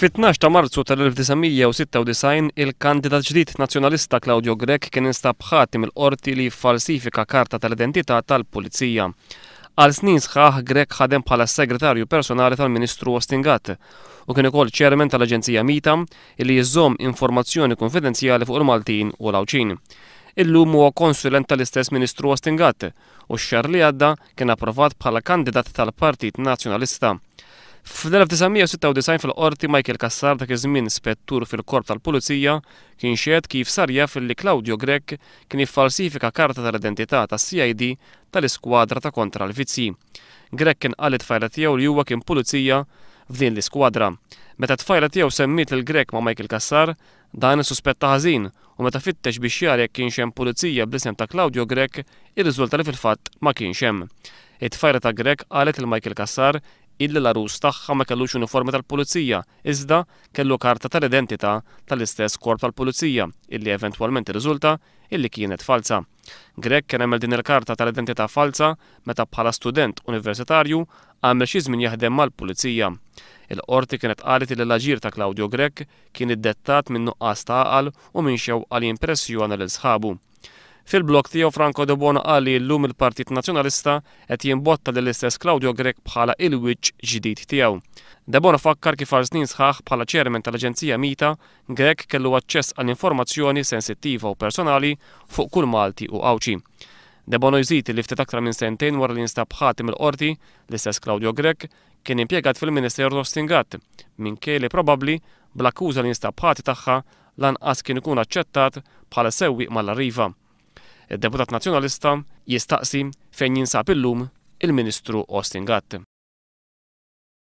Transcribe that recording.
Fit-12 ta' Marzu tal-1996 il-kandidat ġdid nazzjonalista Claudio Grek kien instab ħatim mill qorti li falsifika karta tal-identità tal-Pulizija. Għal snin sħaħ Grek ħadem bħala segretarju personali tal-Ministru Ostingat u kien ukoll ċermen tal-Aġenzija Mita li jżomm informazzjoni konfidenzjali fuq il-Maltin u l-Awċin. Illum huwa konsulent tal-istess Ministru Ostingat u x-xar li għadda kien approvat bħala kandidat tal-Partit Nazzjonalista. Fl-1996 fil-qorti Michael Kassar dak iż-żmien spettur fil-korp tal-Pulizija kien xed kif sarja fil li Claudio Grek kien falsifika karta tal-identità tas-CID tal-iskwadra ta' kontra l-vizzi. Grek kien qalet fajla tiegħu li huwa kien pulizija f'din l-iskwadra. Meta tfajla tiegħu semmit il Grek ma' Michael Kassar, dan suspetta ħażin u meta fittex biex jar jekk kienx hemm pulizija blisem ta' Claudio Grek, ir-riżultat li fil-fatt ma kienx hemm. it tfajra ta' Grek qalet il Michael Kassar illi la rus tagħha ma kellux uniformi tal-pulizija, iżda kellu karta tal-identità tal-istess korp tal-pulizija, illi eventwalment rizulta illi kienet falsa. Grek kien din il-karta tal-identità falsa meta bħala student universitarju għamel xi żmien jaħdem mal-pulizija. Il-qorti kienet qalet li l-aġir ta' Claudio Grek kien iddettat minn nuqqas ta' u minn xew għal impressjoni l-sħabu. Fil-blok tiegħu Franco de Bona qal li llum il-Partit Nazzjonalista qed jimbotta lill istess Claudio Grek bħala il-wiċċ ġdid tiegħu. De Bona fakkar kif għal snin sħaħ bħala ċermen tal-Aġenzija Mita, Grek kellu aċċess għal informazzjoni sensittiva u personali fuq kull Malti u Awċi. De Bono jżid li ftit aktar minn sentejn wara li instab ħatim il-qorti l-istess Claudio Grek kien impjegat fil-Ministeru Rostingat minkej kelli probabbli bl-akkuża li instab ħati tagħha lanqas kien ikun aċċettat bħala sewwieq mal-arriva il deputat nazzjonalista jistaqsi fejn jinsab illum il-Ministru Austin Gatt.